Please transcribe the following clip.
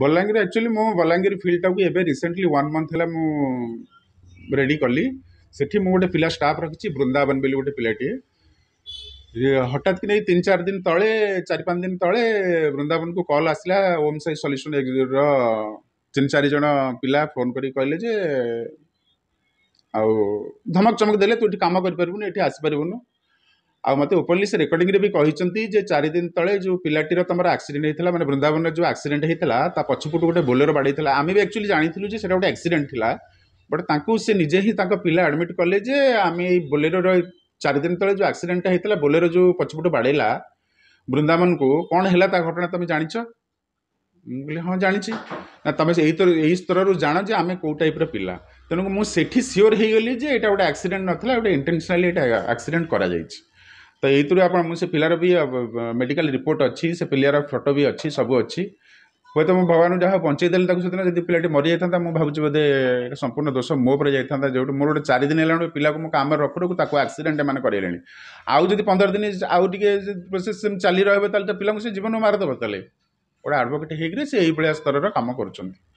Balangir actually मो बलांगीर फिल्डटा को recently one month है मुडी कली से मुझे पिला स्टाफ रखी वृंदावन बोली गोटे पिलाटे हटात कि नहीं तीन चार दिन तले चार पाँच दिन तले वृंदावन को कल आसला ओम साई सल्यूशन एक्जिट रिन चारज पा फोन कर धमक चमक दे तू ये कम कर ଆଉ ମୋତେ ଓପନଲି ସେ ରେକର୍ଡିଂରେ ବି କହିଛନ୍ତି ଯେ ଚାରିଦିନ ତଳେ ଯେଉଁ ପିଲାଟିର ତୁମର ଆକ୍ସିଡେଣ୍ଟ ହେଇଥିଲା ମାନେ ବୃନ୍ଦାବନରେ ଯେଉଁ ଆକ୍ସିଡେଣ୍ଟ ହେଇଥିଲା ତା ପଛପଟୁ ଗୋଟେ ବୋଲେରୋ ବାଡ଼େଇଥିଲା ଆମେ ବି ଆକ୍ଚୁଆଲି ଜାଣିଥିଲୁ ଯେ ସେଇଟା ଗୋଟେ ଆକ୍ସିଡେଣ୍ଟ ଥିଲା ବଟ୍ ତାଙ୍କୁ ସେ ନିଜେ ହିଁ ତାଙ୍କ ପିଲା ଆଡ଼ମିଟ୍ କଲେ ଯେ ଆମେ ଏଇ ବୋଲେରୋର ଚାରିଦିନ ତଳେ ଯେଉଁ ଆକ୍ସିଡେଣ୍ଟଟା ହେଇଥିଲା ବୋଲେରୋ ଯେଉଁ ପଛପଟୁ ବାଡ଼େଇଲା ବୃନ୍ଦାବନକୁ କ'ଣ ହେଲା ତା ଘଟଣା ତୁମେ ଜାଣିଛ ମୁଁ କହିଲି ହଁ ଜାଣିଛି ନା ତୁମେ ଏଇ ଏଇ ସ୍ତରରୁ ଜାଣ ଯେ ଆମେ କେଉଁ ଟାଇପ୍ର ପିଲା ତେଣୁ ମୁଁ ସେଠି ସିଓର ହେଇଗଲି ଯେ ଏଇଟା ଗୋଟେ ଆକ୍ସିଡେଣ୍ଟ ନଥିଲା ଗୋଟେ ଇଣ୍ଟେନସନାଲି ଏଇଟା ଆକ୍ସିଡେଣ୍ଟ କରାଯାଇଛି ତ ଏଇଥିରୁ ଆପଣ ମୁଁ ସେ ପିଲାର ବି ମେଡ଼ିକାଲ୍ ରିପୋର୍ଟ ଅଛି ସେ ପିଲାର ଫଟୋ ବି ଅଛି ସବୁ ଅଛି ହୁଏତ ମୁଁ ଭଗବାନଙ୍କୁ ଯାହା ବଞ୍ଚେଇଦେଲେ ତାକୁ ସେଦିନ ଯଦି ପିଲାଟି ମରିଯାଇଥାନ୍ତା ମୁଁ ଭାବୁଛି ବୋଧେ ସମ୍ପୂର୍ଣ୍ଣ ଦୋଷ ମୋ ଉପରେ ଯାଇଥାନ୍ତା ଯେଉଁଠୁ ମୋର ଗୋଟେ ଚାରିଦିନ ହେଲାଣି ପିଲାକୁ ମୁଁ କାମରେ ରଖୁ ରଖୁ ତାକୁ ଆକ୍ସିଡେଣ୍ଟ ମାନେ କରେଇଲେଣି ଆଉ ଯଦି ପନ୍ଦର ଦିନ ଆଉ ଟିକେ ସେ ଚାଲି ରହିବ ତାହେଲେ ତ ପିଲାଙ୍କୁ ସେ ଜୀବନ ମାରିଦେବ ତାହେଲେ ଗୋଟେ ଆଡ଼ଭୋକେଟ୍ ହେଇକିରି ସେ ଏଇଭଳିଆ ସ୍ତରର କାମ କରୁଛନ୍ତି